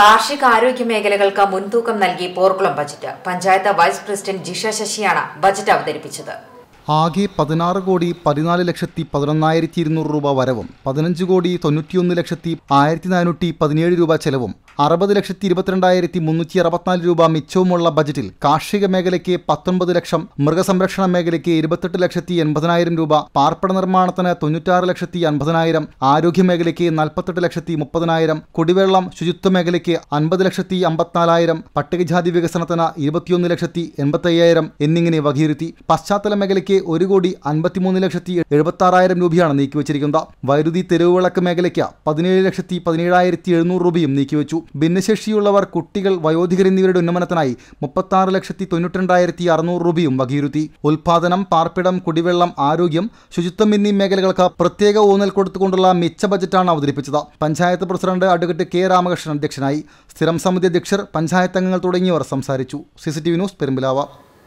കാർഷിക ആരോഗ്യ മേഖലകൾക്ക് മുൻതൂക്കം നൽകി Porkulam budget panchayat vice president Jisha ശശിയാണ് ബജറ്റ് അവതരിപ്പിച്ചത് ആകെ പതിനാറ് കോടി പതിനാല് ലക്ഷത്തി പതിനൊന്നായിരത്തി ഇരുന്നൂറ് രൂപ വരവും പതിനഞ്ച് കോടി തൊണ്ണൂറ്റിയൊന്ന് ലക്ഷത്തി ആയിരത്തി നാനൂറ്റി പതിനേഴ് രൂപ ചെലവും അറുപത് ലക്ഷത്തി ഇരുപത്തിരണ്ടായിരത്തി മുന്നൂറ്റി അറുപത്തിനാല് രൂപ മിച്ചവുമുള്ള ബജറ്റിൽ കാർഷിക മേഖലയ്ക്ക് പത്തൊൻപത് ലക്ഷം മൃഗസംരക്ഷണ മേഖലയ്ക്ക് ഇരുപത്തെട്ട് ലക്ഷത്തി എൺപതിനായിരം രൂപ പാർപ്പിട നിർമ്മാണത്തിന് തൊണ്ണൂറ്റാറ് ലക്ഷത്തി അൻപതിനായിരം ആരോഗ്യ മേഖലയ്ക്ക് നാൽപ്പത്തെട്ട് ലക്ഷത്തി മുപ്പതിനായിരം കുടിവെള്ളം ശുചിത്വ മേഖലയ്ക്ക് അൻപത് ലക്ഷത്തി അമ്പത്തിനാലായിരം പട്ടികജാതി വികസനത്തിന് ഇരുപത്തിയൊന്ന് ലക്ഷത്തി എൺപത്തയ്യായിരം എന്നിങ്ങനെ വകയിരുത്തി പശ്ചാത്തല മേഖലയ്ക്ക് ഒരു കോടി അൻപത്തിമൂന്ന് ലക്ഷത്തി എഴുപത്താറായിരം രൂപയാണ് നീക്കിവച്ചിരിക്കുന്നത് വൈദ്യുതി തെരുവുവിളക്ക് മേഖലയ്ക്ക് പതിനേഴ് ലക്ഷത്തി പതിനേഴായിരത്തി എഴുന്നൂറ് രൂപയും നീക്കിവച്ചു ഭിന്നശേഷിയുള്ളവർ കുട്ടികൾ വയോധികർ എന്നിവരുടെ ഉന്നമനത്തിനായി മുപ്പത്തി ലക്ഷത്തി തൊണ്ണൂറ്റിരണ്ടായിരത്തി അറുന്നൂറ് രൂപയും വകയിരുത്തി ഉൽപാദനം പാർപ്പിടം കുടിവെള്ളം ആരോഗ്യം ശുചിത്വം എന്നീ മേഖലകൾക്ക് പ്രത്യേക ഊന്നൽ കൊടുത്തുകൊണ്ടുള്ള മിച്ച ബജറ്റാണ് അവതരിപ്പിച്ചത് panchayat president advocate K Ramakrishnan അധ്യക്ഷനായി സ്ഥിരം സമിതി അധ്യക്ഷർ പഞ്ചായത്ത് അംഗങ്ങൾ തുടങ്ങിയവർ സംസാരിച്ചു സിസിടിവി ന്യൂസ് പെരുമ്പിലാവ